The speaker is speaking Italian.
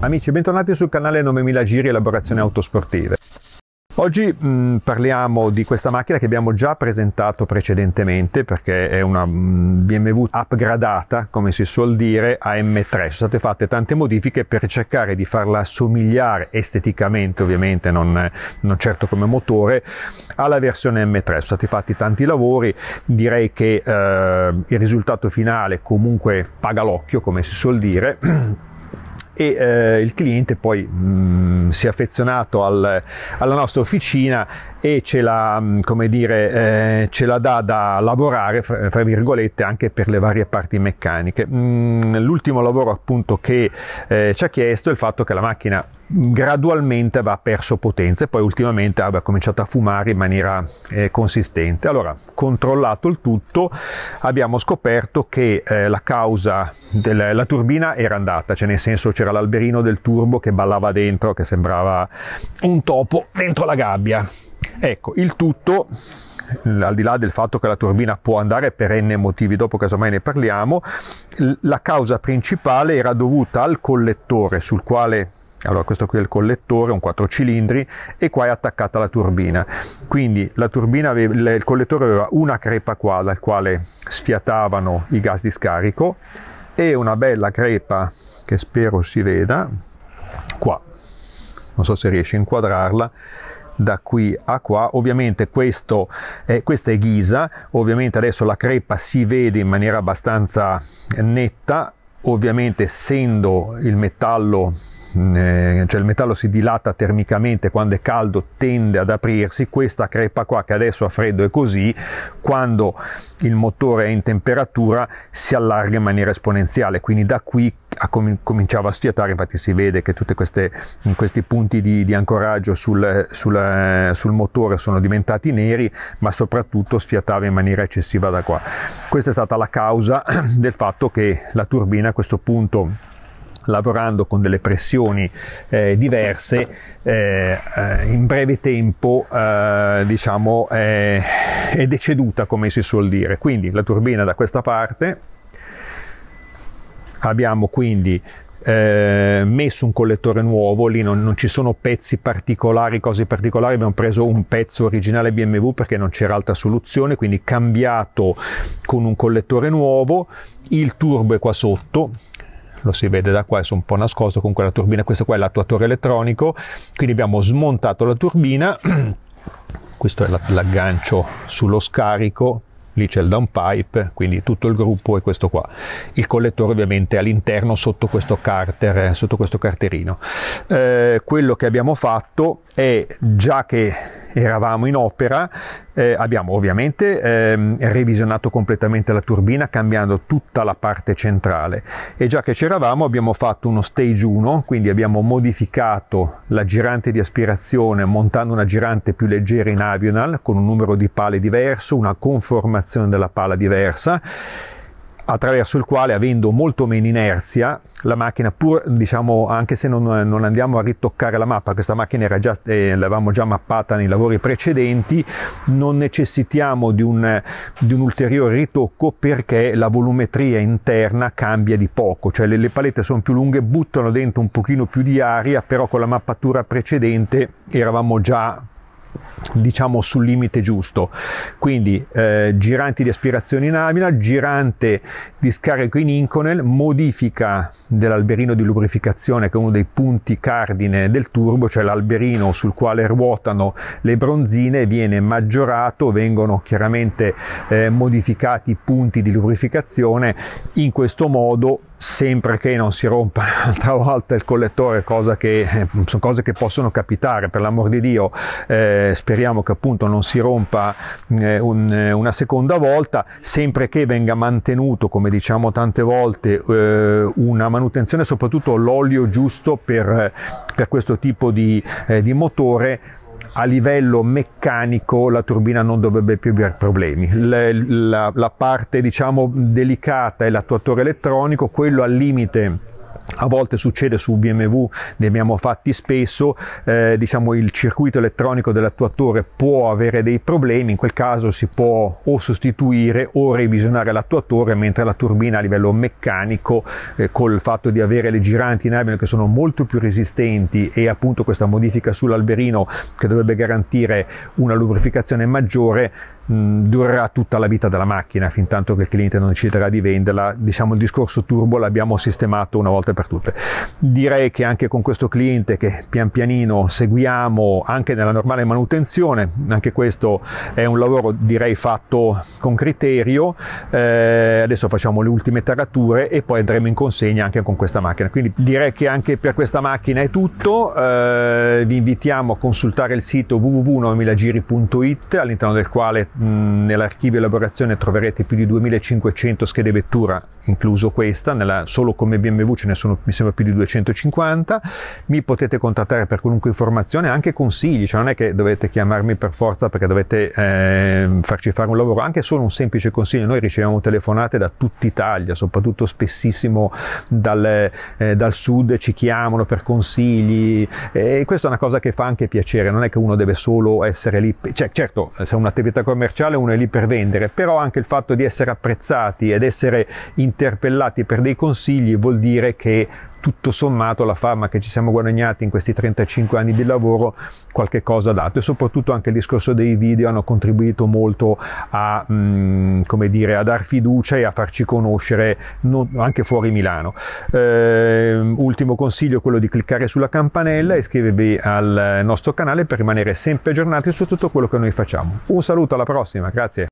Amici, bentornati sul canale 9000 Giri Elaborazioni Autosportive. Oggi mh, mm, parliamo di questa macchina che abbiamo già presentato precedentemente perché è una mh, mm, BMW upgradata, come si suol dire, a M3. Sono state fatte tante modifiche per cercare di farla assomigliare esteticamente, ovviamente non, non certo come motore, alla versione M3. Sono stati fatti tanti lavori, direi che eh, il risultato finale comunque paga l'occhio, come si suol dire. e eh, il cliente poi mh, mm, si è affezionato al, alla nostra officina e ce la, mm, come dire, eh, ce la dà da lavorare, fra, fra, virgolette, anche per le varie parti meccaniche. Mh, mm, l'ultimo lavoro appunto che eh, ci ha chiesto è il fatto che la macchina gradualmente aveva perso potenza e poi ultimamente aveva cominciato a fumare in maniera eh, consistente. Allora, controllato il tutto, abbiamo scoperto che eh, la causa della turbina era andata, cioè nel senso c'era l'alberino del turbo che ballava dentro, che sembrava un topo dentro la gabbia. Ecco, il tutto al di là del fatto che la turbina può andare per n motivi dopo casomai ne parliamo, la causa principale era dovuta al collettore sul quale allora questo qui è il collettore, un 4 cilindri e qua è attaccata la turbina. Quindi la turbina aveva, il collettore aveva una crepa qua dal quale sfiatavano i gas di scarico e una bella crepa che spero si veda qua. Non so se riesce a inquadrarla da qui a qua ovviamente questo è, questa è ghisa ovviamente adesso la crepa si vede in maniera abbastanza netta ovviamente essendo il metallo eh, cioè il metallo si dilata termicamente quando è caldo tende ad aprirsi, questa crepa qua che adesso a freddo è così, quando il motore è in temperatura si allarga in maniera esponenziale, quindi da qui cominciava a sfiatare, infatti si vede che tutti questi punti di, di ancoraggio sul, sul, eh, sul motore sono diventati neri, ma soprattutto sfiatava in maniera eccessiva da qua. Questa è stata la causa del fatto che la turbina a questo punto lavorando con delle pressioni eh, diverse, eh, eh in breve tempo eh, diciamo, eh, è deceduta, come si suol dire. Quindi la turbina da questa parte, abbiamo quindi messo un collettore nuovo, lì non, non, ci sono pezzi particolari, cose particolari, abbiamo preso un pezzo originale BMW perché non c'era altra soluzione, quindi cambiato con un collettore nuovo, il turbo è qua sotto, lo si vede da qua, è un po' nascosto, comunque la turbina, questo qua è l'attuatore elettronico, quindi abbiamo smontato la turbina, questo è l'aggancio sullo scarico, lì c'è il downpipe, quindi tutto il gruppo è questo qua. Il collettore ovviamente è all'interno sotto questo carter, eh, sotto questo carterino. Eh, quello che abbiamo fatto è già che eravamo in opera, eh, abbiamo ovviamente eh, revisionato completamente la turbina cambiando tutta la parte centrale e già che c'eravamo abbiamo fatto uno stage 1, quindi abbiamo modificato la girante di aspirazione montando una girante più leggera in avional con un numero di pale diverso, una conformazione della pala diversa attraverso il quale avendo molto meno inerzia la macchina pur diciamo anche se non, non andiamo a ritoccare la mappa questa macchina era già eh, l'avevamo già mappata nei lavori precedenti non necessitiamo di un, di un ulteriore ritocco perché la volumetria interna cambia di poco cioè le, le palette sono più lunghe buttano dentro un pochino più di aria però con la mappatura precedente eravamo già diciamo sul limite giusto quindi eh, giranti di aspirazione in amina girante di scarico in inconel modifica dell'alberino di lubrificazione che è uno dei punti cardine del turbo cioè l'alberino sul quale ruotano le bronzine viene maggiorato vengono chiaramente eh, modificati i punti di lubrificazione in questo modo sempre che non si rompa un'altra volta il collettore, cosa che eh, sono cose che possono capitare, per l'amor di Dio eh, speriamo che appunto non si rompa eh, un, eh, una seconda volta, sempre che venga mantenuto, come diciamo tante volte, eh, una manutenzione, soprattutto l'olio giusto per, eh, per questo tipo di, di motore, a livello meccanico la turbina non dovrebbe più avere problemi. La, la, la parte diciamo delicata è l'attuatore elettronico, quello al limite a volte succede su BMW, ne abbiamo fatti spesso, eh, diciamo il circuito elettronico dell'attuatore può avere dei problemi, in quel caso si può o sostituire o revisionare l'attuatore, mentre la turbina a livello meccanico, eh, col fatto di avere le giranti in abito che sono molto più resistenti e appunto questa modifica sull'alberino che dovrebbe garantire una lubrificazione maggiore, mh, mm, durerà tutta la vita della macchina fin tanto che il cliente non deciderà di venderla. Diciamo il discorso turbo l'abbiamo sistemato una volta per tutte. Direi che anche con questo cliente che pian pianino seguiamo anche nella normale manutenzione, anche questo è un lavoro direi fatto con criterio. Eh, adesso facciamo le ultime tarature e poi andremo in consegna anche con questa macchina. Quindi direi che anche per questa macchina è tutto. Eh, vi invitiamo a consultare il sito www.9000giri.it all'interno del quale Mm, nell'archivio elaborazione troverete più di 2500 schede vettura, incluso questa, nella, solo come BMW ce ne sono mi sembra più di 250, mi potete contattare per qualunque informazione, anche consigli, cioè non è che dovete chiamarmi per forza perché dovete eh, farci fare un lavoro, anche solo un semplice consiglio, noi riceviamo telefonate da tutta Italia, soprattutto spessissimo dal, eh, dal sud, ci chiamano per consigli e questa è una cosa che fa anche piacere, non è che uno deve solo essere lì, cioè, certo se è un'attività commerciale commerciale uno è lì per vendere, però anche il fatto di essere apprezzati ed essere interpellati per dei consigli vuol dire che tutto sommato la fama che ci siamo guadagnati in questi 35 anni di lavoro qualche cosa ha dato e soprattutto anche il discorso dei video hanno contribuito molto a, mh, mm, dire, a dar fiducia e a farci conoscere non, anche fuori Milano. Eh, ultimo consiglio è quello di cliccare sulla campanella e iscrivervi al nostro canale per rimanere sempre aggiornati su tutto quello che noi facciamo. Un saluto alla prossima, grazie.